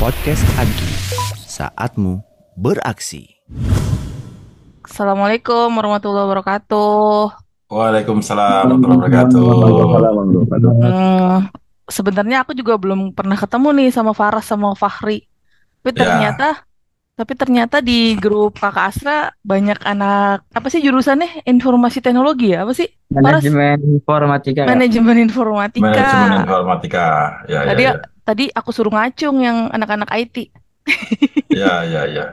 Podcast Agi, saatmu beraksi. Assalamualaikum warahmatullahi wabarakatuh. Waalaikumsalam warahmatullahi wabarakatuh. Hmm, sebenarnya aku juga belum pernah ketemu nih sama Farah sama Fahri. Tapi ya. ternyata ya. tapi ternyata di grup Kakak Asra banyak anak apa sih jurusannya? Informasi teknologi ya, apa sih? Manajemen informatika. Manajemen informatika. Manajemen informatika. Ya, ya Tadi ya, ya tadi aku suruh ngacung yang anak-anak IT. ya, ya, ya.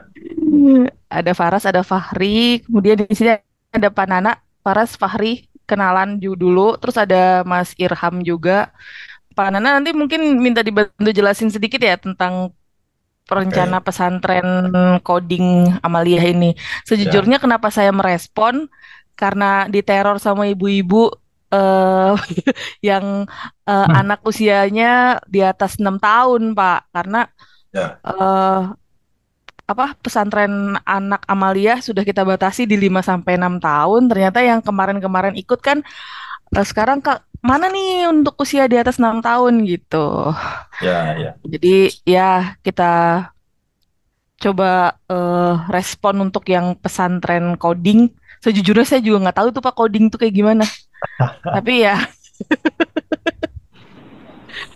Ada Faras, ada Fahri, kemudian di sini ada Panana, Faras, Fahri, kenalan dulu, terus ada Mas Irham juga. Panana nanti mungkin minta dibantu jelasin sedikit ya tentang perencana okay. pesantren coding Amalia ini. Sejujurnya ya. kenapa saya merespon? Karena diteror sama ibu-ibu uh, yang uh, hmm. anak usianya di atas enam tahun pak karena yeah. Ya. uh, apa pesantren anak Amalia sudah kita batasi di lima sampai enam tahun ternyata yang kemarin-kemarin ikut kan uh, sekarang ke mana nih untuk usia di atas enam tahun gitu ya ya jadi ya kita coba uh, respon untuk yang pesantren coding sejujurnya saya juga nggak tahu tuh pak coding tuh kayak gimana tapi ya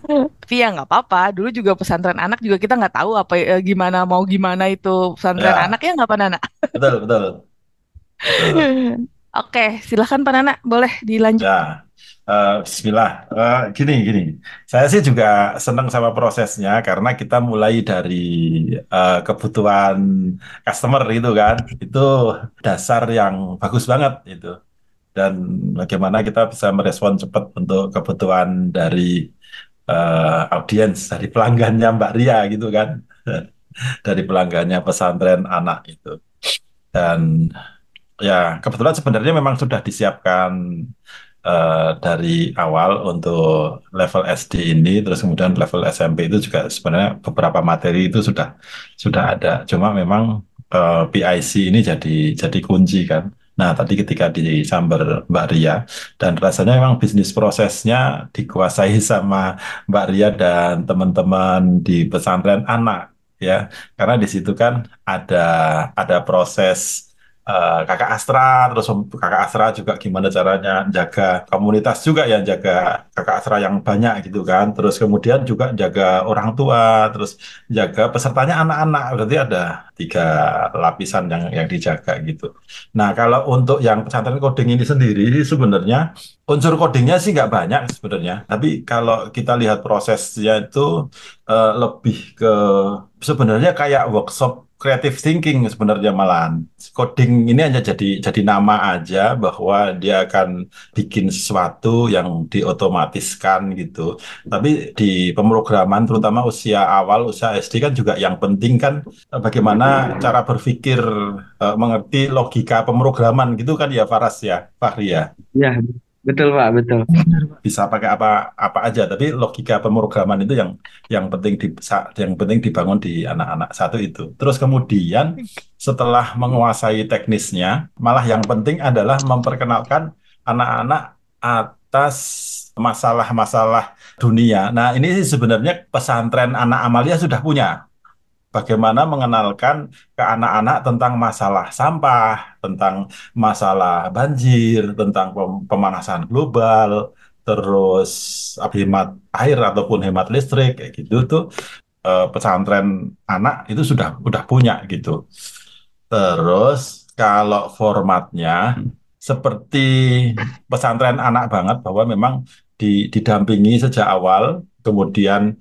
tapi ya nggak apa-apa dulu juga pesantren anak juga kita nggak tahu apa eh, gimana mau gimana itu pesantren ya. anak ya nggak panana betul betul, betul. oke silahkan panana boleh dilanjut ya. Uh, Bismillah, uh, gini gini, saya sih juga senang sama prosesnya karena kita mulai dari uh, kebutuhan customer itu kan, itu dasar yang bagus banget itu dan bagaimana kita bisa merespon cepat untuk kebutuhan dari uh, audiens dari pelanggannya Mbak Ria gitu kan dari pelanggannya pesantren anak itu dan ya kebetulan sebenarnya memang sudah disiapkan uh, dari awal untuk level SD ini terus kemudian level SMP itu juga sebenarnya beberapa materi itu sudah sudah ada cuma memang uh, eh, PIC ini jadi jadi kunci kan Nah, tadi ketika di disambar Mbak Ria, dan rasanya memang bisnis prosesnya dikuasai sama Mbak Ria dan teman-teman di pesantren anak, ya. Karena di situ kan ada ada proses uh, kakak Astra terus kakak Astra juga gimana caranya jaga komunitas juga ya jaga kakak Astra yang banyak gitu kan terus kemudian juga jaga orang tua terus jaga pesertanya anak-anak berarti ada tiga lapisan yang yang dijaga gitu nah kalau untuk yang pesantren coding ini sendiri sebenarnya unsur codingnya sih nggak banyak sebenarnya tapi kalau kita lihat prosesnya itu uh, lebih ke sebenarnya kayak workshop creative thinking sebenarnya malahan. Coding ini hanya jadi jadi nama aja bahwa dia akan bikin sesuatu yang diotomatiskan gitu. Tapi di pemrograman terutama usia awal, usia SD kan juga yang penting kan eh, bagaimana cara berpikir eh, mengerti logika pemrograman gitu kan ya Faras ya, Fahri ya. Iya, Betul Pak, betul. Bisa pakai apa apa aja, tapi logika pemrograman itu yang yang penting di yang penting dibangun di anak-anak satu itu. Terus kemudian setelah menguasai teknisnya, malah yang penting adalah memperkenalkan anak-anak atas masalah-masalah dunia. Nah, ini sebenarnya pesantren anak Amalia sudah punya bagaimana mengenalkan ke anak-anak tentang masalah sampah, tentang masalah banjir, tentang pemanasan global, terus hemat air ataupun hemat listrik kayak gitu tuh eh, pesantren anak itu sudah udah punya gitu. Terus kalau formatnya seperti pesantren anak banget bahwa memang didampingi sejak awal kemudian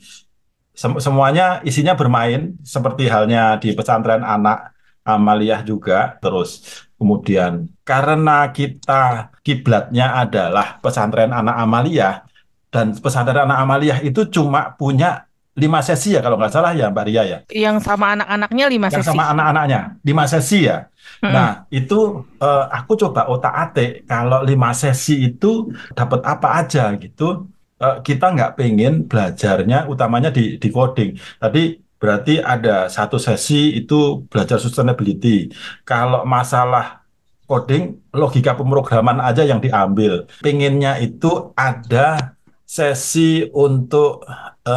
sem semuanya isinya bermain seperti halnya di pesantren anak amaliyah juga terus kemudian karena kita kiblatnya adalah pesantren anak amaliyah dan pesantren anak amaliyah itu cuma punya lima sesi ya kalau nggak salah ya Mbak Ria ya. Yang sama anak-anaknya lima sesi. Yang sama anak-anaknya lima sesi ya. Hmm. Nah itu uh, aku coba otak atik kalau lima sesi itu dapat apa aja gitu. Eh, kita nggak pengen belajarnya utamanya di, di coding. Tadi berarti ada satu sesi itu belajar sustainability. Kalau masalah coding, logika pemrograman aja yang diambil. Pengennya itu ada sesi untuk teman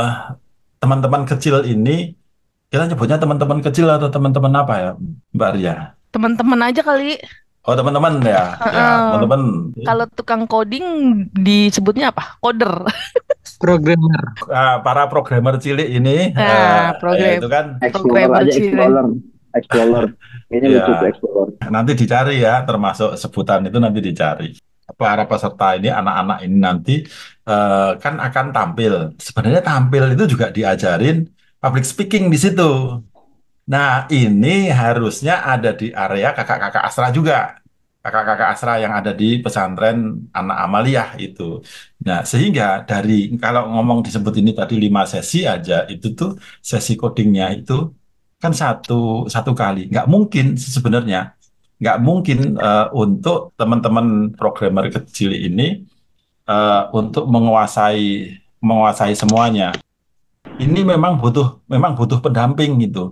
eh, teman-teman kecil ini kita nyebutnya teman-teman kecil atau teman-teman apa ya Mbak Ria? Teman-teman aja kali. Oh teman-teman ya, uh, ya teman-teman. Kalau tukang coding disebutnya apa? Coder. Programmer. Uh, para programmer cilik ini. Nah, uh, program, itu kan. Programmer aja, Explorer. Explorer. Ini ya. Explorer. Nanti dicari ya, termasuk sebutan itu nanti dicari. Para peserta ini, anak-anak ini nanti uh, kan akan tampil. Sebenarnya tampil itu juga diajarin public speaking di situ. Nah, ini harusnya ada di area kakak-kakak asra juga. Kakak-kakak asra yang ada di pesantren anak Amaliyah itu. Nah, sehingga dari kalau ngomong disebut ini tadi lima sesi aja itu tuh sesi codingnya itu kan satu satu kali. Nggak mungkin sebenarnya nggak mungkin uh, untuk teman-teman programmer kecil ini uh, untuk menguasai menguasai semuanya. Ini memang butuh memang butuh pendamping gitu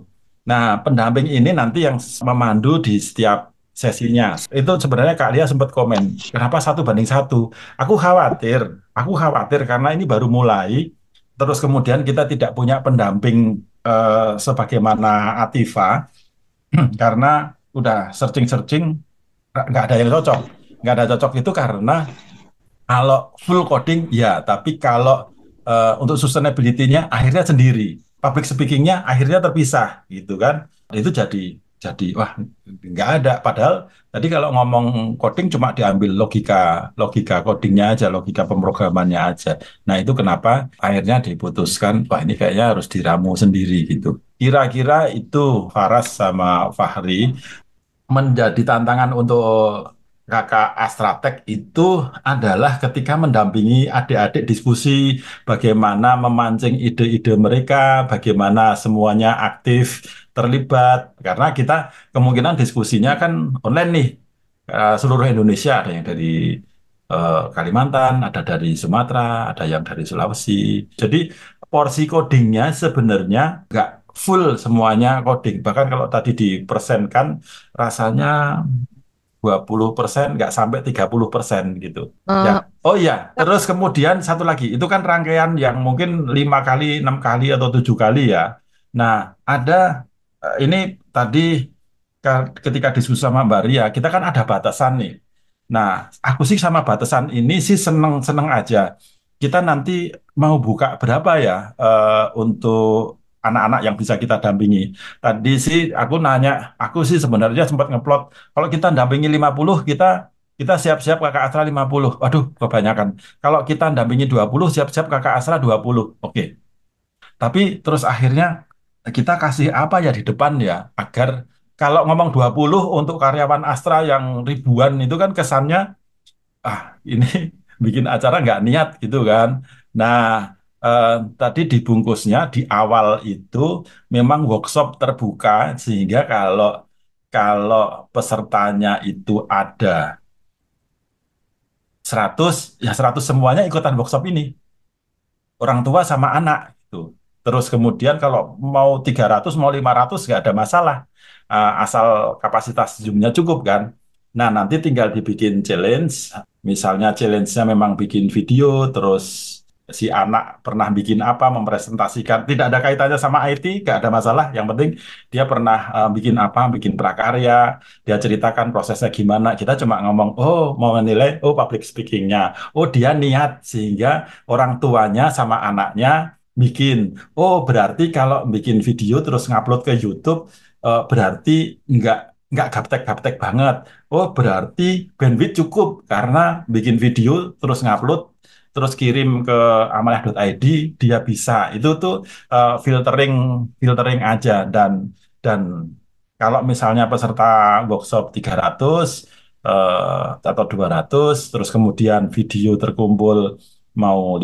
Nah, pendamping ini nanti yang memandu di setiap sesinya. Itu sebenarnya Kak Lia sempat komen, kenapa satu banding satu? Aku khawatir, aku khawatir karena ini baru mulai, terus kemudian kita tidak punya pendamping eh, sebagaimana Atifa, karena udah searching-searching, nggak ada yang cocok. Nggak ada cocok itu karena kalau full coding, ya, tapi kalau eh, untuk sustainability-nya akhirnya sendiri public speakingnya akhirnya terpisah gitu kan itu jadi jadi wah nggak ada padahal tadi kalau ngomong coding cuma diambil logika logika codingnya aja logika pemrogramannya aja nah itu kenapa akhirnya diputuskan wah ini kayaknya harus diramu sendiri gitu kira-kira itu Faras sama Fahri menjadi tantangan untuk kakak Astratek itu adalah ketika mendampingi adik-adik diskusi bagaimana memancing ide-ide mereka, bagaimana semuanya aktif terlibat. Karena kita kemungkinan diskusinya kan online nih, eh, seluruh Indonesia ada yang dari eh, Kalimantan, ada dari Sumatera, ada yang dari Sulawesi. Jadi porsi codingnya sebenarnya nggak full semuanya coding. Bahkan kalau tadi dipersenkan rasanya 20 persen, nggak sampai 30 persen gitu. Uh. Ya. Oh. oh iya, terus kemudian satu lagi, itu kan rangkaian yang mungkin lima kali, enam kali atau tujuh kali ya. Nah, ada eh, ini tadi ketika diskusi sama Mbak Ria, kita kan ada batasan nih. Nah, aku sih sama batasan ini sih seneng-seneng aja. Kita nanti mau buka berapa ya uh, untuk anak-anak yang bisa kita dampingi. Tadi sih aku nanya, aku sih sebenarnya sempat ngeplot kalau kita dampingi 50 kita kita siap-siap kakak Astra 50. Waduh, kebanyakan. Kalau kita dampingi 20, siap-siap kakak Astra 20. Oke. Okay. Tapi terus akhirnya kita kasih apa ya di depan ya agar kalau ngomong 20 untuk karyawan Astra yang ribuan itu kan kesannya ah ini bikin acara nggak niat gitu kan. Nah, Eh, tadi dibungkusnya di awal itu memang workshop terbuka sehingga kalau kalau pesertanya itu ada 100 ya 100 semuanya ikutan workshop ini. Orang tua sama anak itu Terus kemudian kalau mau 300 mau 500 nggak ada masalah. Eh, asal kapasitas zoomnya cukup kan. Nah, nanti tinggal dibikin challenge. Misalnya challenge-nya memang bikin video terus si anak pernah bikin apa, mempresentasikan, tidak ada kaitannya sama IT, nggak ada masalah. Yang penting dia pernah uh, bikin apa, bikin prakarya, dia ceritakan prosesnya gimana. Kita cuma ngomong, oh mau menilai, oh public speakingnya, oh dia niat sehingga orang tuanya sama anaknya bikin. Oh berarti kalau bikin video terus ngupload ke YouTube, uh, berarti nggak nggak gaptek-gaptek banget. Oh, berarti bandwidth cukup karena bikin video terus ngupload terus kirim ke amanah.id dia bisa itu tuh uh, filtering filtering aja dan dan kalau misalnya peserta workshop 300 uh, eh, atau 200 terus kemudian video terkumpul mau 50,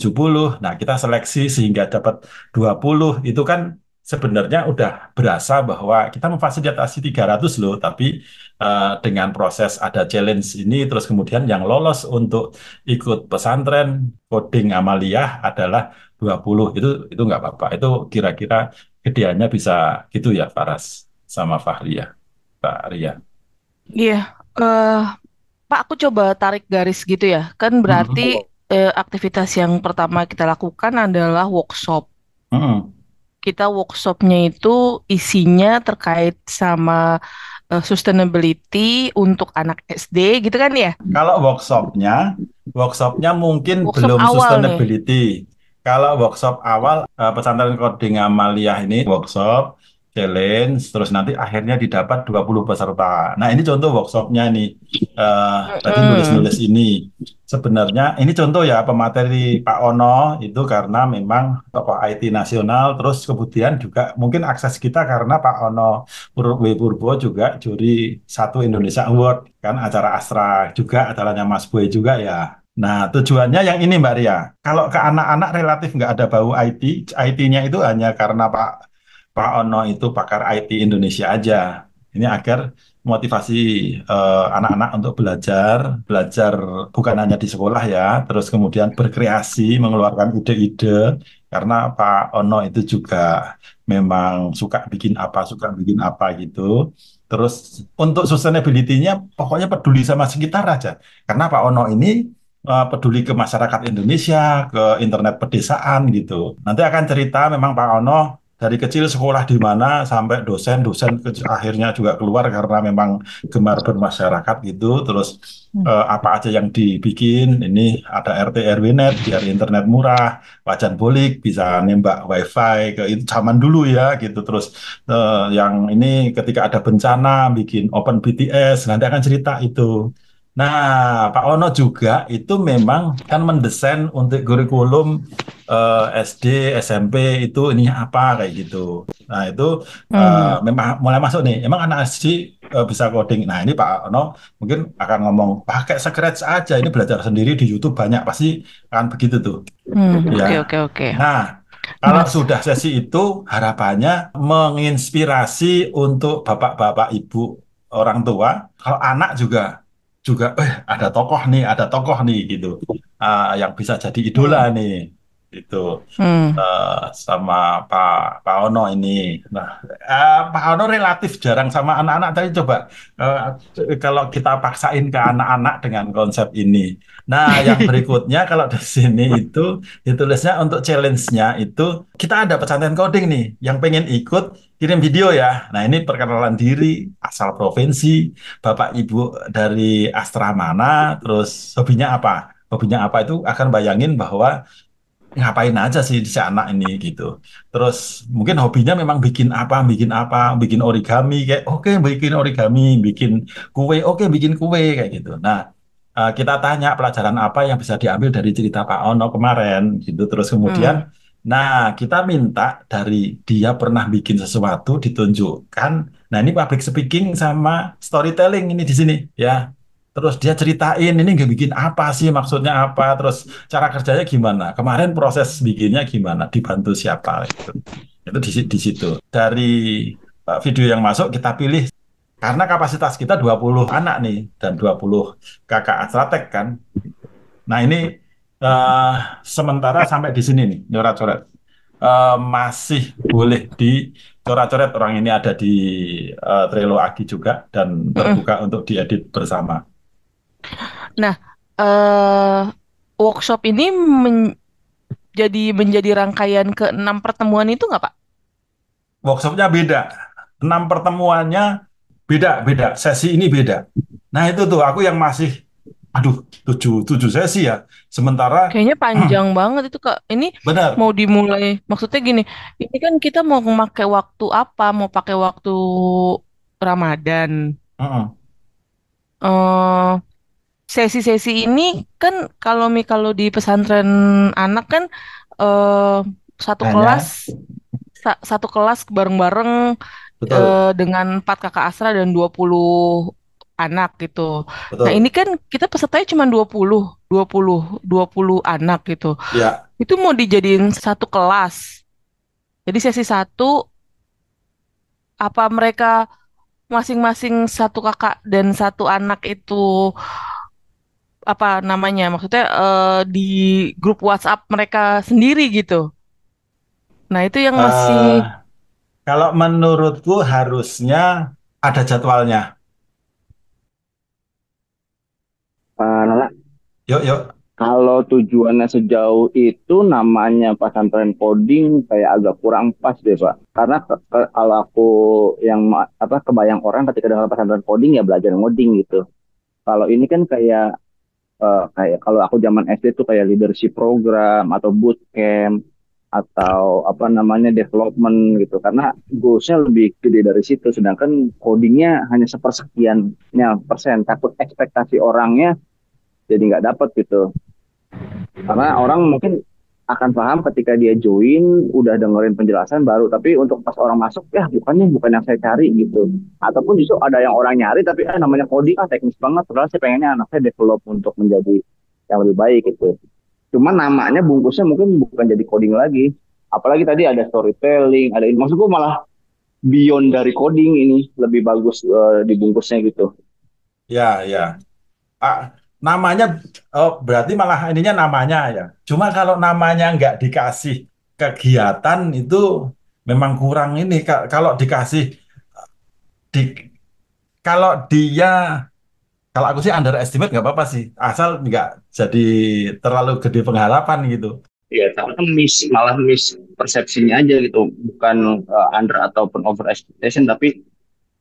70. Nah, kita seleksi sehingga dapat 20 itu kan sebenarnya udah berasa bahwa kita memfasilitasi 300 loh, tapi uh, dengan proses ada challenge ini, terus kemudian yang lolos untuk ikut pesantren coding amaliyah adalah 20. Itu itu nggak apa-apa. Itu kira-kira gedeannya bisa gitu ya, Faras sama ya Pak Ria. Iya, uh, Pak aku coba tarik garis gitu ya. Kan berarti mm -hmm. uh, aktivitas yang pertama kita lakukan adalah workshop. Mm -hmm kita workshopnya itu isinya terkait sama uh, sustainability untuk anak SD gitu kan ya? Kalau workshopnya, workshopnya mungkin workshop belum sustainability. Nih. Kalau workshop awal uh, pesantren coding Amalia ini workshop challenge, terus nanti akhirnya didapat 20 peserta. Nah, ini contoh workshopnya nih. Eh, uh, tadi nulis-nulis ini. Sebenarnya ini contoh ya pemateri Pak Ono itu karena memang tokoh IT nasional, terus kemudian juga mungkin akses kita karena Pak Ono W. Purbo juga juri satu Indonesia Award, kan acara Astra juga, acaranya Mas Boy juga ya. Nah, tujuannya yang ini Mbak Ria. Kalau ke anak-anak relatif nggak ada bau IT, IT-nya itu hanya karena Pak Pak Ono itu pakar IT Indonesia aja. Ini agar motivasi eh, anak-anak uh, untuk belajar, belajar bukan hanya di sekolah ya, terus kemudian berkreasi, mengeluarkan ide-ide. Karena Pak Ono itu juga memang suka bikin apa, suka bikin apa gitu. Terus untuk sustainability-nya pokoknya peduli sama sekitar aja. Karena Pak Ono ini uh, peduli ke masyarakat Indonesia, ke internet pedesaan gitu. Nanti akan cerita memang Pak Ono dari kecil sekolah di mana sampai dosen dosen akhirnya juga keluar karena memang gemar bermasyarakat gitu terus hmm. eh, apa aja yang dibikin ini ada RT RW net biar internet murah wajan bolik bisa nembak wifi ke itu zaman dulu ya gitu terus eh, yang ini ketika ada bencana bikin open BTS nanti akan cerita itu Nah, Pak Ono juga itu memang kan mendesain untuk kurikulum eh, SD, SMP itu ini apa kayak gitu. Nah, itu eh, hmm. memang mulai masuk nih. Emang anak SD eh, bisa coding. Nah, ini Pak Ono mungkin akan ngomong pakai secret aja. Ini belajar sendiri di YouTube banyak pasti akan begitu tuh. Hmm. Ya. Oke, oke, oke. Nah, kalau nah. sudah sesi itu harapannya menginspirasi untuk bapak-bapak ibu orang tua, kalau anak juga juga eh ada tokoh nih ada tokoh nih gitu uh, yang bisa jadi idola hmm. nih itu hmm. uh, sama Pak Pak Ono ini nah uh, Pak Ono relatif jarang sama anak-anak tapi coba uh, kalau kita paksain ke anak-anak dengan konsep ini nah yang berikutnya kalau di sini itu ditulisnya untuk challenge-nya itu kita ada pesantren coding nih yang pengen ikut kirim video ya. Nah ini perkenalan diri, asal provinsi, bapak ibu dari astra mana, terus hobinya apa. Hobinya apa itu akan bayangin bahwa ngapain aja sih si anak ini gitu. Terus mungkin hobinya memang bikin apa, bikin apa, bikin origami kayak oke okay, bikin origami, bikin kue, oke okay, bikin kue kayak gitu. Nah eh, kita tanya pelajaran apa yang bisa diambil dari cerita Pak Ono kemarin gitu. Terus kemudian hmm Nah, kita minta dari dia pernah bikin sesuatu ditunjukkan. Nah, ini public speaking sama storytelling ini di sini ya. Terus dia ceritain ini nggak bikin apa sih maksudnya apa, terus cara kerjanya gimana? Kemarin proses bikinnya gimana? Dibantu siapa? itu Itu di, di situ. Dari eh, video yang masuk kita pilih karena kapasitas kita 20 anak nih dan 20 kakak astratek kan. Nah, ini uh, sementara sampai di sini nih nyorat-coret uh, eh, masih boleh dicoret-coret orang ini ada di uh, Trello Agi juga dan terbuka untuk diedit bersama. Nah, uh, workshop ini jadi menjadi rangkaian ke enam pertemuan itu nggak Pak? Workshopnya beda, enam pertemuannya beda beda, sesi ini beda. Nah itu tuh aku yang masih aduh tujuh tujuh sesi ya sementara kayaknya hmm. panjang hmm, banget itu kak ini benar. mau dimulai maksudnya gini ini kan kita mau memakai waktu apa mau pakai waktu Ramadan uh -uh. Uh, sesi-sesi ini kan kalau mi kalau di pesantren anak kan uh, satu Hanya. kelas sa satu kelas bareng-bareng uh, dengan empat kakak asra dan dua puluh anak gitu. Nah, Betul. Nah, ini kan kita pesertanya cuma 20, 20, 20 anak gitu. Ya. Itu mau dijadiin satu kelas. Jadi sesi satu apa mereka masing-masing satu kakak dan satu anak itu apa namanya maksudnya uh, di grup WhatsApp mereka sendiri gitu. Nah itu yang masih. Uh, kalau menurutku harusnya ada jadwalnya. Pak Nola. Yuk, yuk. Kalau tujuannya sejauh itu namanya pesantren coding kayak agak kurang pas deh pak. Karena ke, ke, kalau aku yang apa kebayang orang ketika dengar pesantren coding ya belajar ngoding gitu. Kalau ini kan kayak uh, kayak kalau aku zaman SD tuh kayak leadership program atau bootcamp atau apa namanya development gitu karena goalsnya lebih gede dari situ sedangkan codingnya hanya sepersekiannya persen takut ekspektasi orangnya jadi nggak dapet gitu karena orang mungkin akan paham ketika dia join udah dengerin penjelasan baru tapi untuk pas orang masuk ya bukannya bukan yang saya cari gitu ataupun justru ada yang orang nyari tapi eh namanya coding ah teknis banget padahal saya pengennya anak saya develop untuk menjadi yang lebih baik gitu cuman namanya bungkusnya mungkin bukan jadi coding lagi apalagi tadi ada storytelling ada maksudku malah beyond dari coding ini lebih bagus uh, dibungkusnya gitu ya ya ah namanya oh, berarti malah ininya namanya ya. Cuma kalau namanya nggak dikasih kegiatan itu memang kurang ini. Kalau dikasih di kalau dia kalau aku sih underestimate nggak apa-apa sih asal nggak jadi terlalu gede pengharapan gitu. Iya, tapi miss malah miss persepsinya aja gitu, bukan uh, under ataupun over expectation, tapi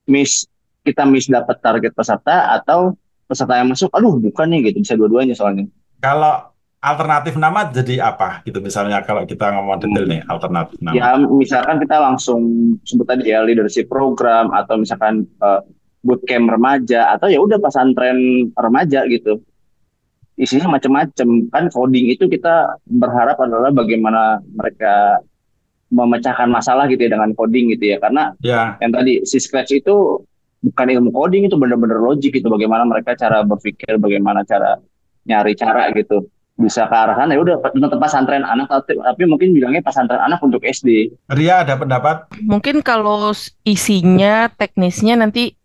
miss kita miss dapat target peserta atau peserta yang masuk aduh bukan nih gitu bisa dua-duanya soalnya kalau alternatif nama jadi apa gitu misalnya kalau kita ngomong detail nih hmm. alternatif nama ya misalkan kita langsung sebut tadi ya leadership program atau misalkan uh, bootcamp remaja atau ya udah pesantren remaja gitu isinya macam-macam kan coding itu kita berharap adalah bagaimana mereka memecahkan masalah gitu ya dengan coding gitu ya karena ya. yang tadi si scratch itu bukan ilmu coding itu benar-benar logik gitu bagaimana mereka cara berpikir bagaimana cara nyari cara gitu bisa ke arah sana ya udah tempat pesantren anak tapi mungkin bilangnya pesantren anak untuk SD. Ria ada pendapat? Mungkin kalau isinya teknisnya nanti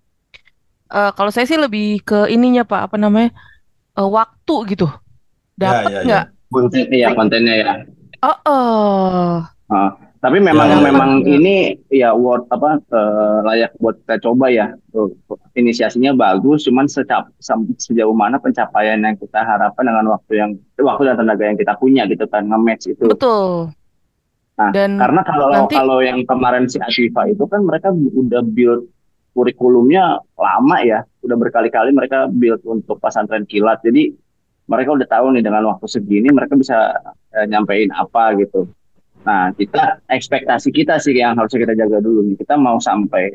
uh, kalau saya sih lebih ke ininya Pak apa namanya uh, waktu gitu dapat nggak? Ya, ya, ya. konten ya kontennya ya. Oh, oh. Nah, tapi memang ya, memang ya. ini ya worth apa uh, layak buat kita coba ya. inisiasinya bagus, cuman secap, sejauh mana pencapaian yang kita harapkan dengan waktu yang waktu dan tenaga yang kita punya gitu kan nge-match itu. Betul. Nah, dan karena kalau nanti, kalau yang kemarin si Ativa itu kan mereka udah build kurikulumnya lama ya, udah berkali-kali mereka build untuk pesantren kilat. Jadi mereka udah tahu nih dengan waktu segini mereka bisa eh, nyampein apa gitu. Nah, kita ekspektasi kita sih yang harus kita jaga dulu Kita mau sampai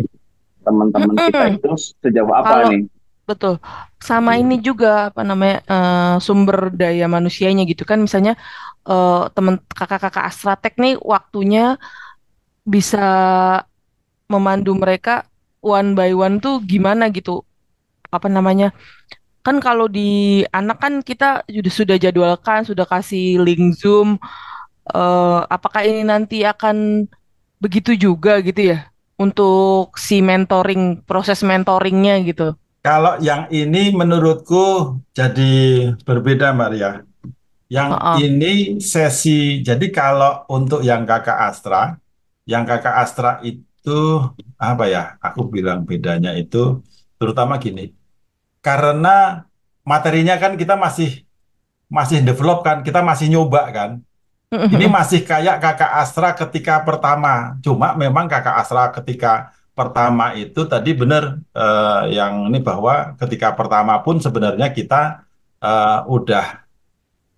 teman-teman mm -hmm. kita itu sejauh apa nih? Betul. Sama hmm. ini juga apa namanya uh, sumber daya manusianya gitu kan misalnya uh, eh, teman kakak-kakak Astratek nih waktunya bisa memandu mereka one by one tuh gimana gitu. Apa namanya? Kan kalau di anak kan kita sudah jadwalkan, sudah kasih link Zoom, uh, apakah ini nanti akan begitu juga gitu ya untuk si mentoring proses mentoringnya gitu. Kalau yang ini menurutku jadi berbeda Maria. Yang uh -uh. ini sesi jadi kalau untuk yang kakak Astra, yang kakak Astra itu apa ya? Aku bilang bedanya itu terutama gini. Karena materinya kan kita masih masih develop kan, kita masih nyoba kan. Mm-hmm. Ini masih kayak kakak Astra ketika pertama. Cuma memang kakak Astra ketika pertama itu tadi benar uh, yang ini bahwa ketika pertama pun sebenarnya kita uh, udah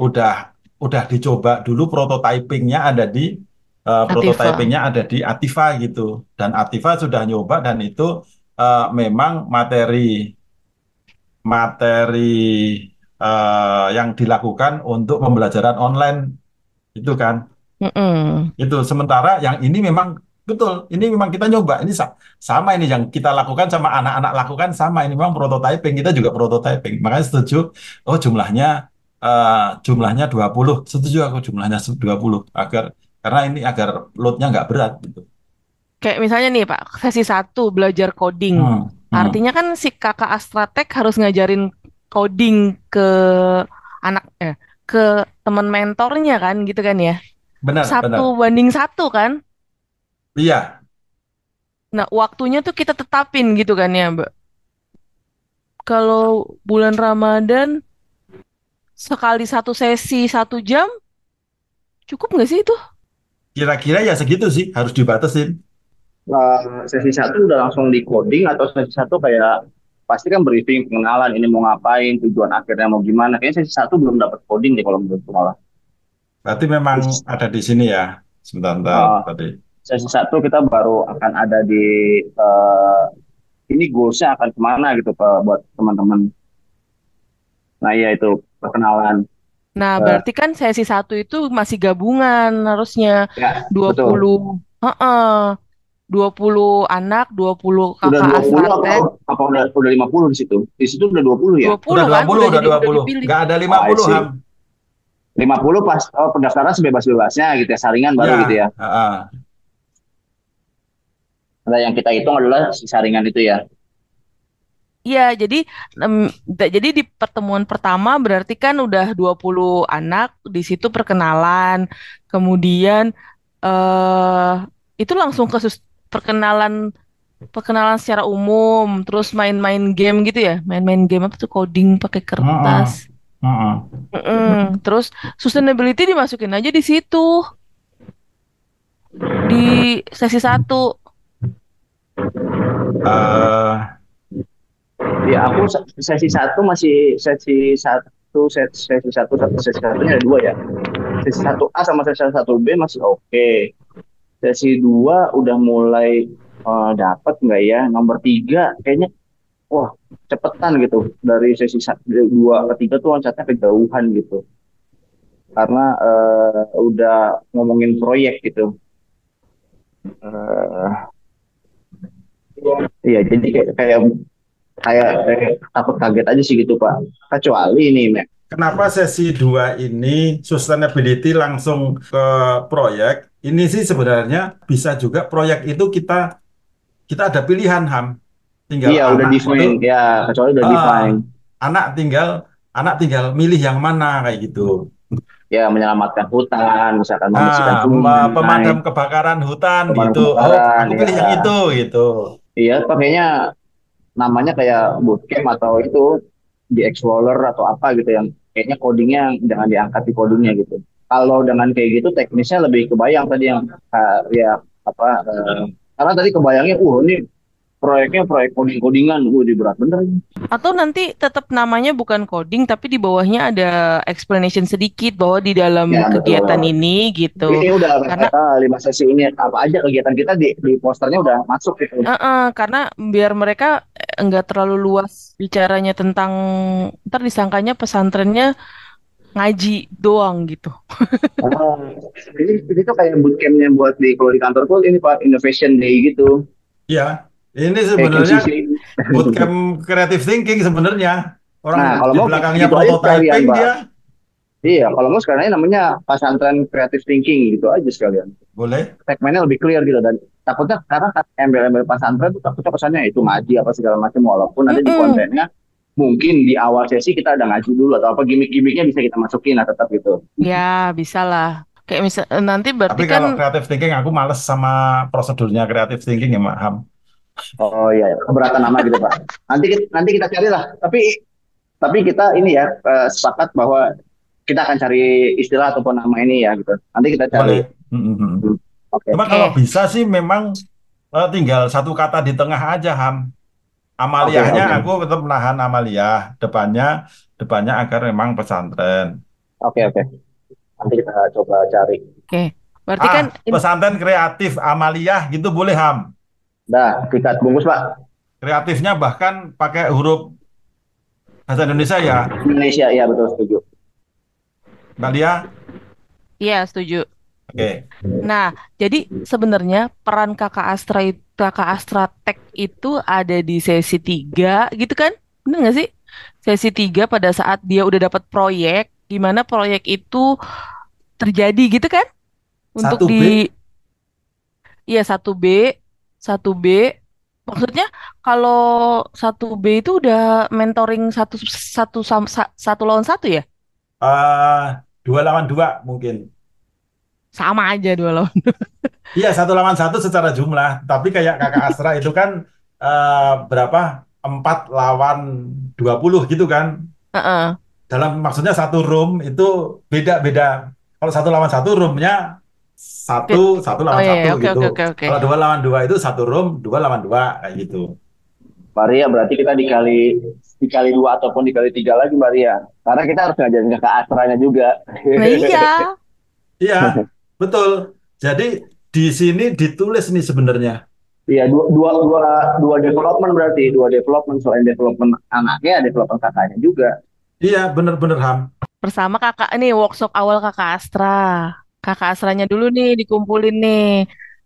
udah udah dicoba dulu prototypingnya ada di uh, prototypingnya ada di Ativa gitu dan Ativa sudah nyoba dan itu uh, memang materi materi uh, yang dilakukan untuk pembelajaran online itu kan. Mm-mm. Itu sementara yang ini memang betul, ini memang kita nyoba. Ini sa- sama ini yang kita lakukan sama anak-anak lakukan sama ini memang prototyping, kita juga prototyping. Makanya setuju, oh jumlahnya uh, jumlahnya 20. Setuju aku jumlahnya 20 agar karena ini agar loadnya nggak berat gitu. Kayak misalnya nih Pak, sesi satu belajar coding. Hmm, hmm. Artinya kan si kakak Astratek harus ngajarin coding ke anak eh ke teman mentornya kan gitu kan ya benar satu benar. banding satu kan iya nah waktunya tuh kita tetapin gitu kan ya mbak kalau bulan Ramadan sekali satu sesi satu jam cukup nggak sih itu kira-kira ya segitu sih harus dibatasin nah, sesi satu udah langsung di coding atau sesi satu kayak pasti kan briefing pengenalan ini mau ngapain tujuan akhirnya mau gimana kayaknya sesi satu belum dapat coding deh kalau menurutku malah berarti memang Terus, ada di sini ya sebentar uh, ah, tadi sesi satu kita baru akan ada di uh, ini goalsnya akan kemana gitu pak buat teman-teman nah iya itu perkenalan Nah, uh, berarti kan sesi satu itu masih gabungan harusnya ya, 20. Heeh. 20 anak, 20 kakak udah 20 asalten. Apa, apa udah udah 50 di situ? Di situ udah 20 ya? 20 udah 20, kan? udah, udah 20. Enggak ada 50, oh, Ham. 50 pas oh, pendaftaran sebebas-bebasnya gitu ya, saringan baru ya, gitu ya. Heeh. -uh. Nah, yang kita hitung adalah si saringan itu ya. Iya, jadi um, jadi di pertemuan pertama berarti kan udah 20 anak, di situ perkenalan. Kemudian eh uh, itu langsung ke perkenalan perkenalan secara umum, terus main-main game gitu ya, main-main game apa tuh coding pakai kertas. Uh -uh. Uh -uh. Mm Terus sustainability dimasukin aja di situ di sesi satu. Uh, ya aku sesi satu masih sesi satu sesi, satu satu sesi satunya ada dua ya. Sesi satu A sama sesi satu B masih oke. Okay sesi dua udah mulai uh, eh, dapat nggak ya nomor tiga kayaknya wah cepetan gitu dari sesi dua ke tiga tuh loncatnya kejauhan gitu karena uh, udah ngomongin proyek gitu uh, iya jadi kayak kayak kayak, takut kaget aja sih gitu pak kecuali ini Mac. Kenapa sesi dua ini sustainability langsung ke proyek ini sih sebenarnya bisa juga proyek itu kita kita ada pilihan ham tinggal iya anak udah define itu, ya kecuali udah uh, define anak tinggal anak tinggal milih yang mana kayak gitu ya menyelamatkan hutan misalkan nah, pemadam kebakaran hutan pemadam gitu oh, kebakaran, oh aku pilih ya. yang iya. itu gitu iya pakainya namanya kayak bootcamp atau itu di explorer atau apa gitu yang kayaknya codingnya jangan diangkat di kodenya gitu kalau dengan kayak gitu teknisnya lebih kebayang tadi yang uh, ya apa uh, karena tadi kebayangnya uh ini proyeknya proyek coding codingan uh di berat bener atau nanti tetap namanya bukan coding tapi di bawahnya ada explanation sedikit bahwa di dalam ya, kegiatan betul. ini gitu ini udah karena kata, lima sesi ini apa aja kegiatan kita di, di posternya udah masuk gitu uh -uh, karena biar mereka eh, enggak terlalu luas bicaranya tentang ntar disangkanya pesantrennya ngaji doang gitu. oh, ini, itu kayak bootcampnya buat di kalau di kantor tuh ini pak innovation day gitu. Iya, ini sebenarnya bootcamp creative thinking sebenarnya orang nah, kalau di mau belakangnya gitu prototyping dia. Iya, kalau mau sekarang ini namanya pasantren creative thinking gitu aja sekalian. Boleh. Segmennya lebih clear gitu dan takutnya karena kan embel-embel pasantren itu takutnya pesannya itu ngaji apa segala macam walaupun mm -hmm. di kontennya mungkin di awal sesi kita ada ngaju dulu atau apa gimmick-gimmicknya bisa kita masukin lah tetap gitu. Ya bisa lah. Kayak misal eh, nanti berarti Tapi kan... kalau creative thinking aku males sama prosedurnya creative thinking ya Mak Ham. Oh iya, iya. keberatan nama gitu Pak. Nanti kita, nanti kita carilah. Tapi tapi kita ini ya eh, sepakat bahwa kita akan cari istilah ataupun nama ini ya gitu. Nanti kita cari. Hmm, hmm, hmm. Oke. Okay. Cuma kalau bisa sih memang eh, tinggal satu kata di tengah aja Ham. Amaliyahnya okay, okay. aku tetap menahan amaliyah. Depannya depannya agar memang pesantren. Oke okay, oke. Okay. Nanti kita coba cari. Oke. Okay. Berarti ah, kan pesantren kreatif amaliyah gitu boleh ham. Nah, dikat bungkus pak. Kreatifnya bahkan pakai huruf bahasa Indonesia ya. Indonesia ya betul setuju. Mbak Lia? Iya setuju. Okay. Nah, jadi sebenarnya peran kakak Astra kakak Astra Tech itu ada di sesi 3 gitu kan? Benar nggak sih? Sesi 3 pada saat dia udah dapat proyek, gimana proyek itu terjadi gitu kan? Untuk 1B. di Iya, 1B, 1B. Maksudnya kalau 1B itu udah mentoring satu satu satu, satu lawan satu ya? Eh, Uh, dua lawan dua mungkin sama aja dua lawan Iya satu lawan satu secara jumlah, tapi kayak kakak Astra itu kan uh, berapa empat lawan dua puluh gitu kan? Uh -uh. Dalam maksudnya satu room itu beda-beda. Kalau satu lawan satu roomnya satu satu lawan oh, iya, satu iya. okay, gitu. Okay, okay, okay. Kalau dua lawan dua itu satu room dua lawan dua kayak gitu. Maria berarti kita dikali dikali dua ataupun dikali tiga lagi Maria. Karena kita harus ngajarin kakak Astranya juga. Nah, iya. iya. Betul. Jadi di sini ditulis nih sebenarnya. Iya, dua, dua, dua, dua development berarti, dua development selain development anaknya, development kakaknya juga. Iya, bener-bener Ham. Bersama kakak ini workshop awal kakak Astra. Kakak Astranya dulu nih dikumpulin nih.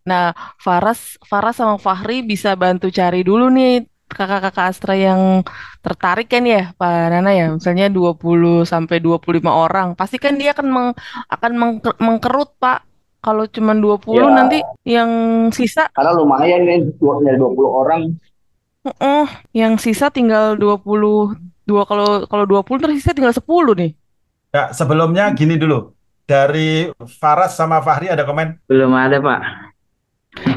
Nah, Faras, Faras sama Fahri bisa bantu cari dulu nih kakak-kakak Astra yang tertarik kan ya Pak Nana ya misalnya 20 sampai 25 orang pasti kan dia akan meng, akan mengkerut Pak kalau cuma 20 ya. nanti yang sisa Karena lumayan nih kan, ya, dua puluh orang. Uh, yang sisa tinggal 20 dua kalau kalau 20 sisa tinggal 10 nih. Ya, sebelumnya gini dulu. Dari Faras sama Fahri ada komen? Belum ada, Pak.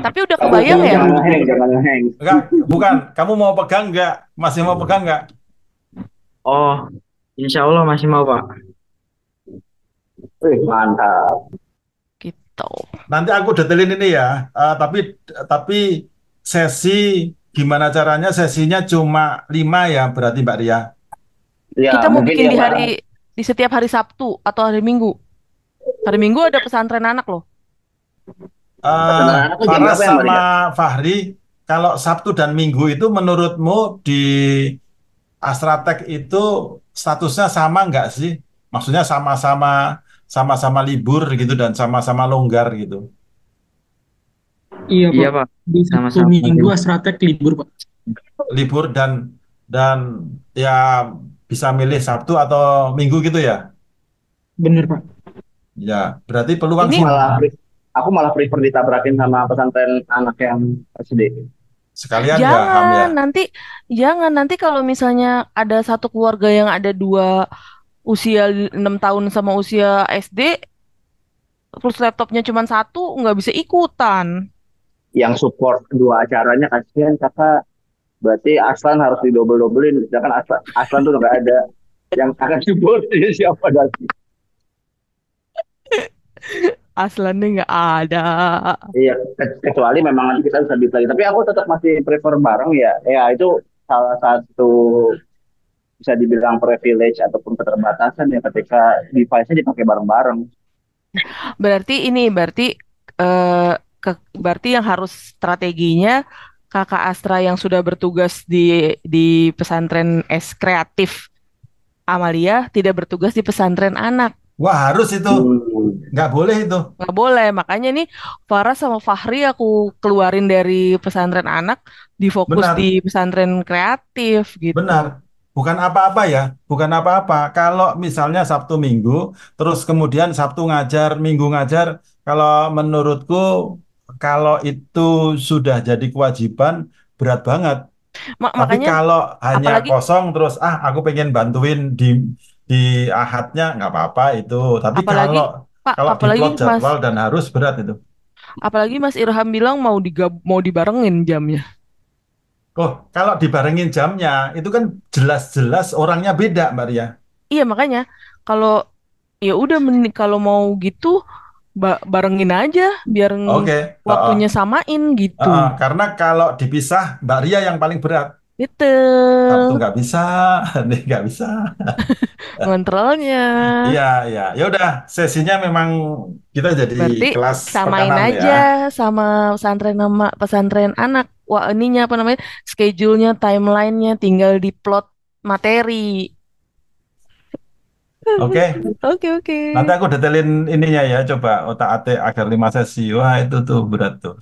Tapi udah kebayang ya? Jangan hang, jangan hang. Enggak, bukan. Kamu mau pegang enggak? Masih mau pegang enggak? Oh, insya Allah masih mau, Pak. Wih, mantap gitu. Nanti aku detailin ini ya. Uh, tapi tapi sesi gimana caranya sesinya cuma lima ya berarti Mbak Ria. Ya, Kita mau bikin ya, di hari Mbak. di setiap hari Sabtu atau hari Minggu. Hari Minggu ada pesantren anak loh. Eh, uh, Farah ya, sama Fahri, kalau Sabtu dan Minggu itu menurutmu di Astratek itu statusnya sama nggak sih? Maksudnya sama-sama sama-sama libur gitu dan sama-sama longgar gitu. Iya, Iya, Pak. Sama-sama. Minggu Astratek libur, Pak. Libur dan dan ya bisa milih Sabtu atau Minggu gitu ya. Bener, Pak. Ya, berarti peluang Ini... malah aku malah prefer ditabrakin sama pesantren anak yang SD. Sekalian ya, jangan, ya, Ham, ya. nanti jangan nanti kalau misalnya ada satu keluarga yang ada dua usia 6 tahun sama usia SD plus laptopnya cuma satu nggak bisa ikutan yang support dua acaranya kasihan kakak berarti Aslan harus didobel-dobelin sedangkan Aslan, Aslan tuh nggak ada yang akan support dia ya siapa lagi? Aslan nih nggak ada iya kecuali memang nanti kita bisa dipelajari tapi aku tetap masih prefer bareng ya ya itu salah satu bisa dibilang privilege ataupun keterbatasan ya ketika device-nya dipakai bareng-bareng. Berarti ini berarti eh, ke, berarti yang harus strateginya kakak Astra yang sudah bertugas di di pesantren es kreatif Amalia tidak bertugas di pesantren anak. Wah harus itu, hmm. nggak boleh itu. Nggak boleh, makanya nih Farah sama Fahri aku keluarin dari pesantren anak, difokus Benar. di pesantren kreatif gitu. Benar, bukan apa-apa ya, bukan apa-apa. Kalau misalnya Sabtu Minggu, terus kemudian Sabtu ngajar, Minggu ngajar, kalau menurutku kalau itu sudah jadi kewajiban berat banget. Ma Tapi kalau hanya apalagi... kosong terus ah aku pengen bantuin di di ahadnya nggak apa-apa itu. Tapi apalagi, kalau Pak, kalau apalagi jadwal mas, dan harus berat itu. Apalagi Mas Irham bilang mau digab mau dibarengin jamnya. Oh, kalau dibarengin jamnya, itu kan jelas-jelas orangnya beda, Mbak Ria. Iya, makanya kalau ya udah kalau mau gitu ba barengin aja biar okay. waktunya uh -uh. samain gitu. Uh -uh. Karena kalau dipisah, Mbak Ria yang paling berat. Itu. Sabtu nggak bisa, nih nggak bisa. Kontrolnya. Iya, iya. Ya udah, sesinya memang kita jadi Berarti kelas samain ya. aja ya. sama pesantren nama pesantren anak wah ininya apa namanya schedule-nya timeline-nya tinggal di plot materi Oke. Oke, oke. Nanti aku detailin ininya ya, coba otak-atik agar lima sesi. Wah, itu tuh berat tuh.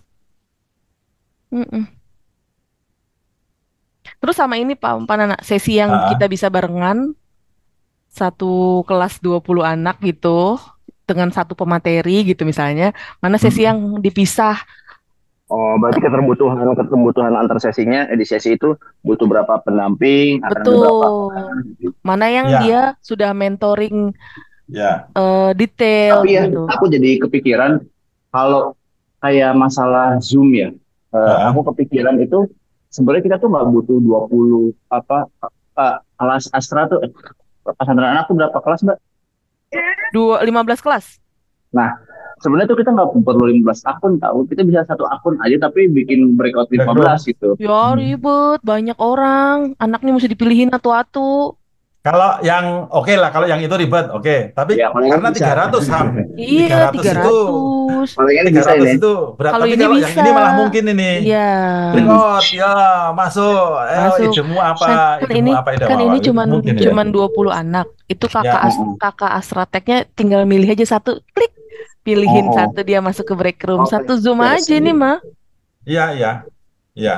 Mm -mm. Terus sama ini Pak anak-anak sesi yang uh kita bisa barengan satu kelas 20 anak gitu dengan satu pemateri gitu misalnya, mana sesi hmm. yang dipisah Oh, berarti keterbutuhan keterbutuhan antar sesinya eh, di sesi itu butuh berapa pendamping? Betul. Berapa Mana yang ya. dia sudah mentoring ya. uh, detail? Tapi ya, gitu. aku jadi kepikiran kalau kayak masalah zoom ya, uh, aku kepikiran itu sebenarnya kita tuh nggak butuh 20 apa, apa eh, kelas astra tuh eh, anakku anak tuh berapa kelas mbak? Dua lima belas kelas. Nah, sebenarnya tuh kita nggak perlu 15 akun tahu kita bisa satu akun aja tapi bikin breakout 15 gitu ya hmm. ribet banyak orang anaknya mesti dipilihin atu atu kalau yang oke okay lah kalau yang itu ribet oke okay. tapi ya, karena tiga ratus ham iya, tiga ratus itu itu berat kalau tapi ini kalau bisa. yang ini malah mungkin ini iya. breakout ya masuk, eh, masuk. Eh, idemu apa kan ini apa, kan ini cuma ya. cuma dua puluh anak itu ya. kakak ya. as, kakak asrateknya tinggal milih aja satu klik pilihin oh, oh, satu dia masuk ke break room, oh, satu iya zoom aja nih mah. Iya iya iya.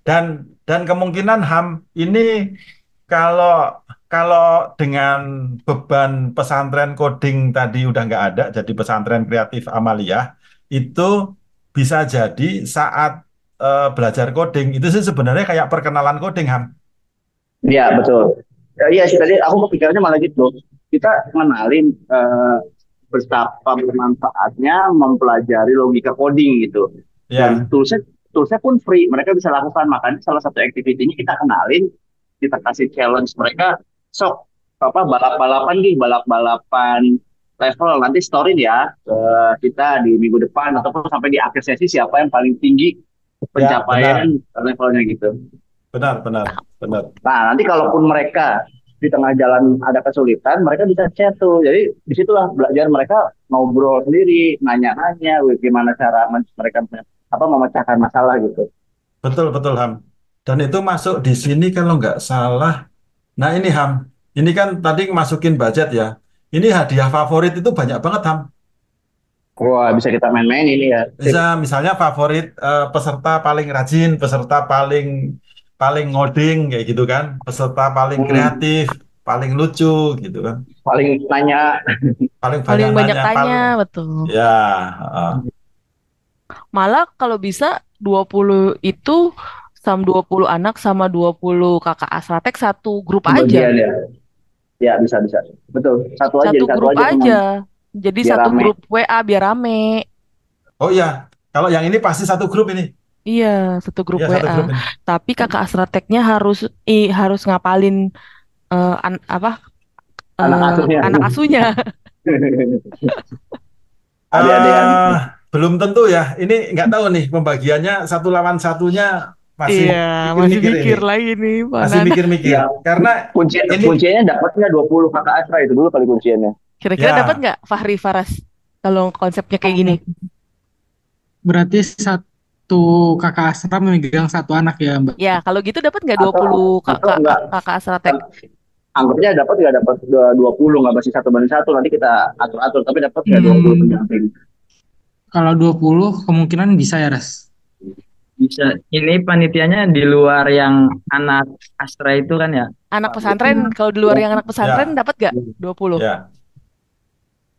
Dan dan kemungkinan ham ini kalau kalau dengan beban pesantren coding tadi udah nggak ada, jadi pesantren kreatif amalia itu bisa jadi saat uh, belajar coding itu sih sebenarnya kayak perkenalan coding ham. Iya betul. Ya, iya sih tadi aku kepikirannya malah gitu. Kita ngenalin uh, betapa bermanfaatnya mempelajari logika coding gitu. Yeah. Dan toolsnya toolsnya pun free, mereka bisa lakukan. Makanya salah satu aktivitinya kita kenalin, kita kasih challenge mereka, sok apa balap-balapan nih, balap-balapan level nanti story ya ke kita di minggu depan ataupun sampai di akhir sesi siapa yang paling tinggi ya, pencapaian ya, levelnya gitu. Benar, benar, benar. Nah, nanti kalaupun mereka di tengah jalan ada kesulitan, mereka bisa chat tuh. Jadi disitulah belajar mereka ngobrol sendiri, nanya-nanya, gimana cara mereka apa memecahkan masalah gitu. Betul betul Ham. Dan itu masuk di sini kalau nggak salah. Nah ini Ham, ini kan tadi masukin budget ya. Ini hadiah favorit itu banyak banget Ham. Wah bisa kita main-main ini ya. Bisa misalnya favorit uh, peserta paling rajin, peserta paling paling ngoding kayak gitu kan, peserta paling hmm. kreatif, paling lucu gitu kan. Paling tanya, paling banyak, paling banyak tanya, tanya, paling... betul. Ya. Uh. Malah kalau bisa 20 itu sama 20 anak sama 20 kakak asratek satu grup Kemudian aja. Ya. ya, bisa bisa. Betul. Satu, satu aja satu grup aja. aja. Jadi biar satu rame. grup WA biar rame. Oh iya, kalau yang ini pasti satu grup ini. Iya, satu grup WA. Iya, satu WA. grup. Tapi kakak asrateknya harus i, harus ngapalin uh, an- apa Uh, Anak eh, asuhnya. anak asuhnya. uh, belum tentu ya. Ini nggak tahu nih pembagiannya satu lawan satunya masih Iya, masih mikir-mikir mikir ini. lagi nih, Pak Masih mikir-mikir. Ya, Karena Kunci, Ini- kuncinya dapatnya 20 kakak Asra itu dulu kali kuncinya. Kira-kira Ya. dapat nggak Fahri Faras kalau konsepnya kayak gini? Berarti satu satu kakak asrama memegang satu anak ya mbak? Ya kalau gitu dapat nggak dua puluh kakak kakak asrama tek? Anggapnya dapat nggak dapat dua puluh nggak masih satu banding satu nanti kita atur atur tapi dapat nggak dua puluh hmm. pendamping? Kalau puluh kemungkinan bisa ya ras. Bisa. Ini panitianya di luar yang anak astra itu kan ya? Anak pesantren kalau di luar ya. yang anak pesantren ya. dapat nggak ya. dua puluh?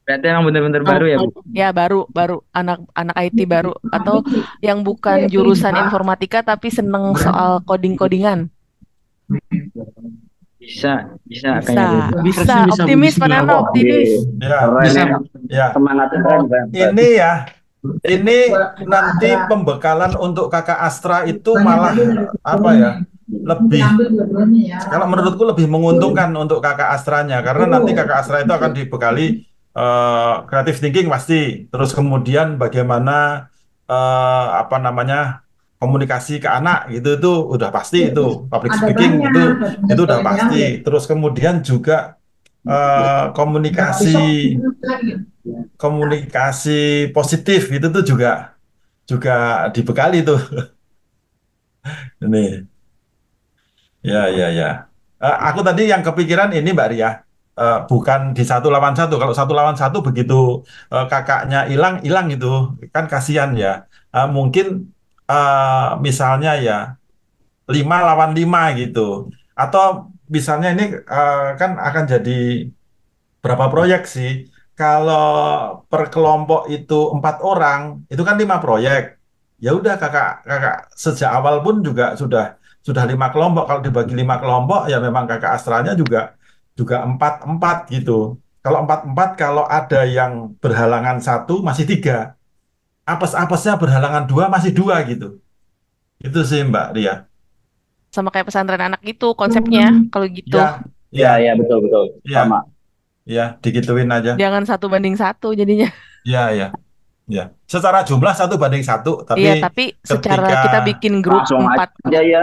Berarti yang benar-benar baru ya, Bu? Ya, baru, baru anak anak IT baru atau yang bukan jurusan informatika tapi seneng soal coding-codingan. Bisa, bisa, bisa, bisa, bisa, optimis, Pak iya. optimis. Ya, bisa, ya. keren, Ini ya, ini nanti pembekalan untuk kakak Astra itu malah apa ya? lebih ya. kalau menurutku lebih menguntungkan untuk kakak Astranya karena nanti kakak Astra itu akan dibekali uh, thinking pasti, terus kemudian bagaimana uh, apa namanya komunikasi ke anak gitu itu udah pasti itu iya, iya. public Ada speaking banyak. itu itu udah pasti. Iya. Terus kemudian juga uh, komunikasi gitu, komunikasi positif itu tuh juga juga dibekali tuh. Ini. Ya, ya, ya. Uh, aku tadi yang kepikiran ini Mbak Ria uh, bukan di satu lawan satu. Kalau satu lawan satu begitu uh, kakaknya hilang, hilang itu kan kasihan ya. Uh, mungkin uh, misalnya ya lima lawan lima gitu. Atau misalnya ini uh, kan akan jadi berapa proyek sih? Kalau per kelompok itu empat orang, itu kan lima proyek. Ya udah kakak kakak sejak awal pun juga sudah sudah lima kelompok. Kalau dibagi lima kelompok ya memang kakak astralnya juga juga empat empat gitu. Kalau empat empat kalau ada yang berhalangan satu masih tiga, apes-apesnya berhalangan dua masih dua gitu. Itu sih Mbak Ria. Sama kayak pesantren anak gitu konsepnya hmm. kalau gitu. Ya, ya, ya, ya betul betul. Ya. Sama. Ya, digituin aja. Jangan satu banding satu jadinya. Ya, ya. Ya, secara jumlah satu banding satu, tapi, ya tapi secara kita bikin grup empat, ya, ya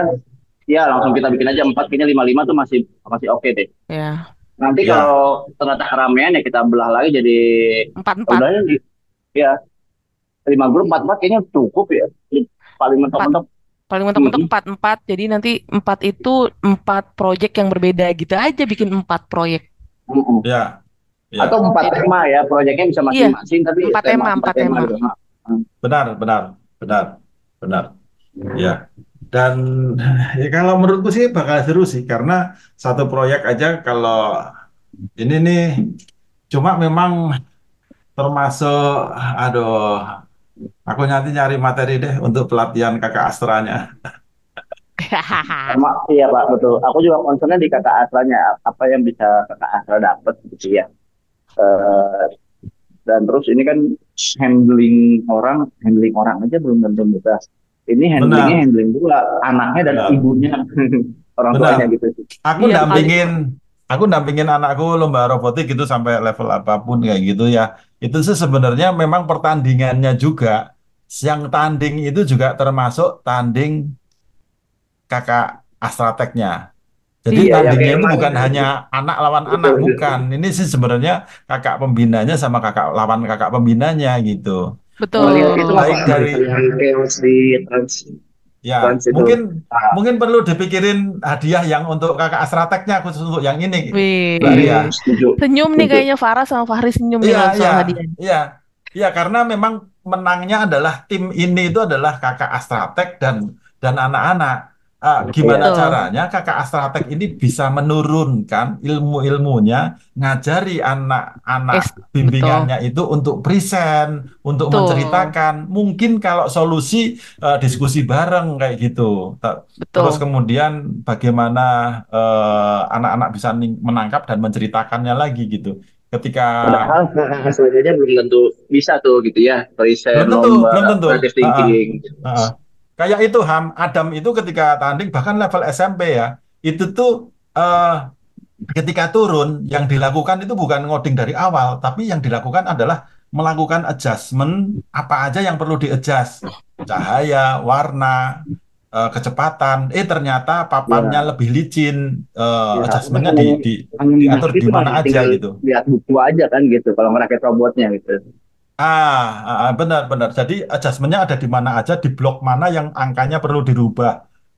ya langsung kita bikin aja empat kayaknya lima lima tuh masih masih oke okay deh yeah. nanti yeah. kalau ternyata keramaian ya kita belah lagi jadi empat empat ya lima grup empat empat kayaknya cukup ya paling mentok-mentok paling mentok-mentok hmm. empat empat jadi nanti empat itu empat proyek yang berbeda gitu aja bikin empat proyek Iya. Hmm. Yeah. ya yeah. atau empat tema ya proyeknya bisa iya. masing-masing yeah. tapi empat tema empat tema, tema. Gitu. benar benar benar benar ya dan ya kalau menurutku sih bakal seru sih karena satu proyek aja kalau ini nih cuma memang termasuk aduh aku nanti nyari materi deh untuk pelatihan kakak Astranya. Sama, iya Pak, betul. Aku juga concernnya di kakak Astranya, apa yang bisa kakak Astra dapat gitu ya. Eh, dan terus ini kan handling orang, handling orang aja belum tentu mudah ini handlingnya Benar. handling dua anaknya dan Benar. ibunya orang Benar. tuanya gitu aku iya, dampingin aku dampingin anakku lomba robotik gitu sampai level apapun kayak gitu ya itu sih sebenarnya memang pertandingannya juga yang tanding itu juga termasuk tanding kakak astrateknya jadi iya, ya, tandingnya ya, itu bukan itu. hanya anak lawan itu, anak, itu. bukan. Ini sih sebenarnya kakak pembinanya sama kakak lawan kakak pembinanya gitu. Betul. Oh, itu baik dari chaos di trans. Ya, mungkin ah. mungkin perlu dipikirin hadiah yang untuk kakak Asrateknya khusus untuk yang ini. Wih. Ya. Senyum nih kayaknya Farah sama Fahri senyum ya nih iya, iya, hadiah. Iya. Iya, karena memang menangnya adalah tim ini itu adalah kakak Astratek dan dan anak-anak uh, gimana Betul. caranya kakak Astratek ini bisa menurunkan ilmu-ilmunya, ngajari anak-anak bimbingannya betul. itu untuk present, untuk betul. menceritakan. Mungkin kalau solusi uh, diskusi bareng kayak gitu. Betul. Terus kemudian bagaimana anak eh, anak-anak bisa menangkap dan menceritakannya lagi gitu ketika sebenarnya belum tentu bisa tuh gitu ya present belum tentu, lomba belum tentu. Uh, thinking uh, Kayak itu Ham, Adam itu ketika tanding bahkan level SMP ya, itu tuh uh, ketika turun yang dilakukan itu bukan ngoding dari awal, tapi yang dilakukan adalah melakukan adjustment apa aja yang perlu di-adjust. Cahaya, warna, uh, kecepatan. Eh ternyata papannya ya. lebih licin, uh, ya, adjustmentnya di, di, diatur di mana aja gitu. Lihat buku aja kan gitu, kalau ngerakit robotnya gitu. Ah, ah, ah, benar, benar. Jadi adjustmentnya ada di mana aja, di blok mana yang angkanya perlu dirubah.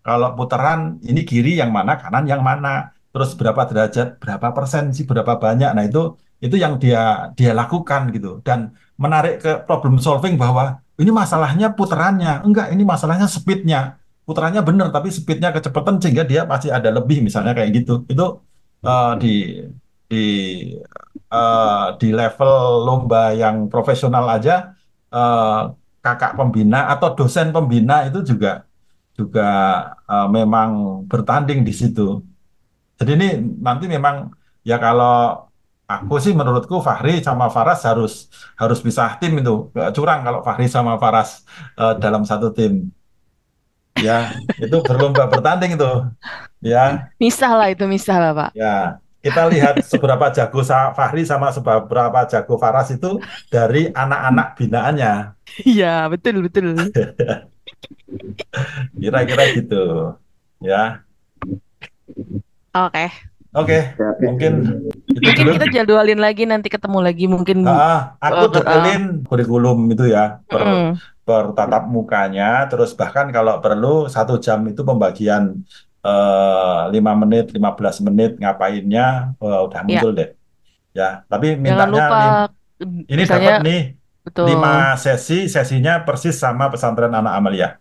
Kalau putaran ini kiri yang mana, kanan yang mana, terus berapa derajat, berapa persen sih, berapa banyak. Nah itu itu yang dia dia lakukan gitu. Dan menarik ke problem solving bahwa ini masalahnya putarannya, enggak ini masalahnya speednya. Putarannya benar, tapi speednya kecepatan sehingga dia pasti ada lebih misalnya kayak gitu. Itu uh, di di uh, di level lomba yang profesional aja uh, kakak pembina atau dosen pembina itu juga juga uh, memang bertanding di situ. Jadi ini nanti memang ya kalau aku sih menurutku Fahri sama Faras harus harus pisah tim itu curang kalau Fahri sama Faras uh, dalam satu tim. Ya, itu berlomba bertanding itu. Ya. Misah lah itu misah lah, Pak. Ya kita lihat seberapa jago Fahri sama seberapa jago Faras itu dari anak-anak binaannya. Iya, betul, betul. Kira-kira gitu. Ya. Oke. Okay. Oke, okay. mungkin itu mungkin kita jadwalin lagi nanti ketemu lagi mungkin. Ah, ah aku oh, jadwalin uh, kurikulum itu ya per mm. per tatap mukanya, terus bahkan kalau perlu satu jam itu pembagian Eh, lima menit, menit, 15 menit ngapainnya uh, udah iya. muncul ya. deh. Ya, tapi mintanya lupa, nih, mm, ini misalnya, dapat nih betul. 5 sesi, sesinya persis sama pesantren anak Amalia.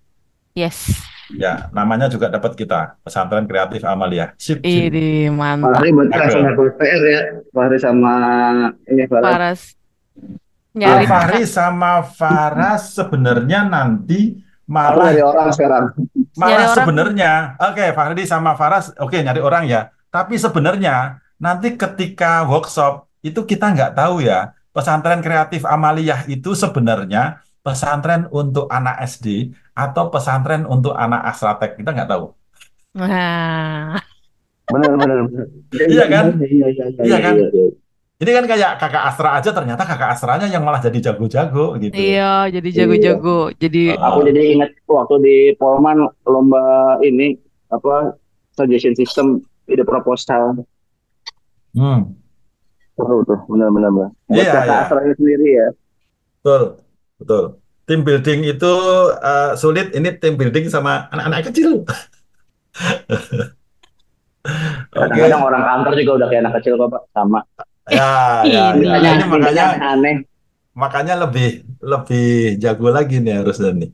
Yes. Ya, namanya juga dapat kita, Pesantren Kreatif Amalia. Sip, sip. Ini mantap. Pak Hari berarti PR ya, Pak Hari sama ini Faras. Faras. Nyari. sama Faras sebenarnya nanti malah nyari orang sekarang malah sebenarnya oke okay, Fahri sama Faras oke okay, nyari orang ya tapi sebenarnya nanti ketika workshop itu kita nggak tahu ya pesantren kreatif amaliyah itu sebenarnya pesantren untuk anak SD atau pesantren untuk anak asratek kita nggak tahu. Nah. Benar benar. Iya kan? Iya, iya, iya, iya kan? Jadi kan kayak kakak Astra aja ternyata kakak Astranya yang malah jadi jago-jago gitu. Iya, jadi iya. jago-jago. Iya. Jadi eh, aku jadi ingat waktu di Polman lomba ini apa suggestion system ide proposal. Hmm. Seru tuh, benar-benar. Iya, kakak iya. Astra ini sendiri ya. Betul, betul. Team building itu uh, sulit. Ini team building sama anak-anak kecil. Kadang-kadang okay. orang kantor juga udah kayak anak kecil kok, Pak. Sama ya, ya, iya. ya. Ini iya, makanya iya, aneh. makanya lebih lebih jago lagi nih harus nih.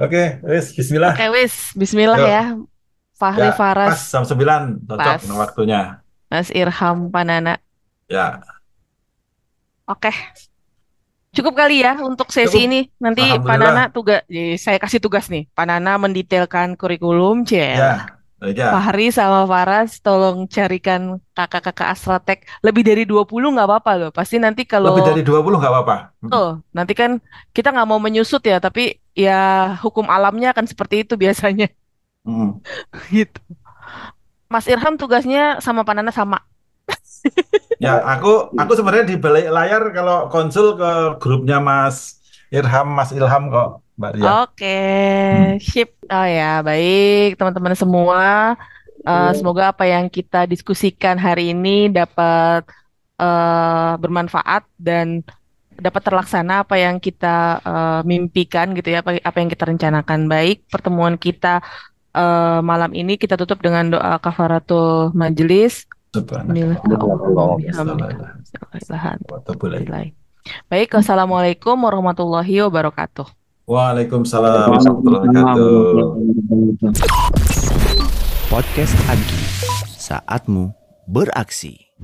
Oke, okay, wis bismillah. Oke, okay, wis bismillah Yo. ya. Fahri ya, Faras. Pas jam 9 cocok pas. waktunya. Mas Irham Panana. Ya. Oke. Okay. Cukup kali ya untuk sesi Cukup. ini. Nanti Panana tugas eh, saya kasih tugas nih. Panana mendetailkan kurikulum, Cel. Ya. Aja. Fahri sama Faras tolong carikan kakak-kakak Astratek lebih dari 20 nggak apa-apa loh. Pasti nanti kalau lebih dari 20 nggak apa-apa. Tuh, nanti kan kita nggak mau menyusut ya, tapi ya hukum alamnya akan seperti itu biasanya. Hmm. gitu. Mas Irham tugasnya sama Panana sama. ya, aku aku sebenarnya di balik layar kalau konsul ke grupnya Mas Irham, Mas Ilham kok. Mbak Ria. Oke, okay. hmm. sip. Oh ya, baik teman-teman semua. Uh, semoga apa yang kita diskusikan hari ini dapat uh, bermanfaat dan dapat terlaksana apa yang kita uh, mimpikan gitu ya apa, apa yang kita rencanakan baik pertemuan kita uh, malam ini kita tutup dengan doa kafaratul majelis Baik, assalamualaikum warahmatullahi wabarakatuh. Waalaikumsalam warahmatullahi wabarakatuh. Podcast Agi, saatmu beraksi.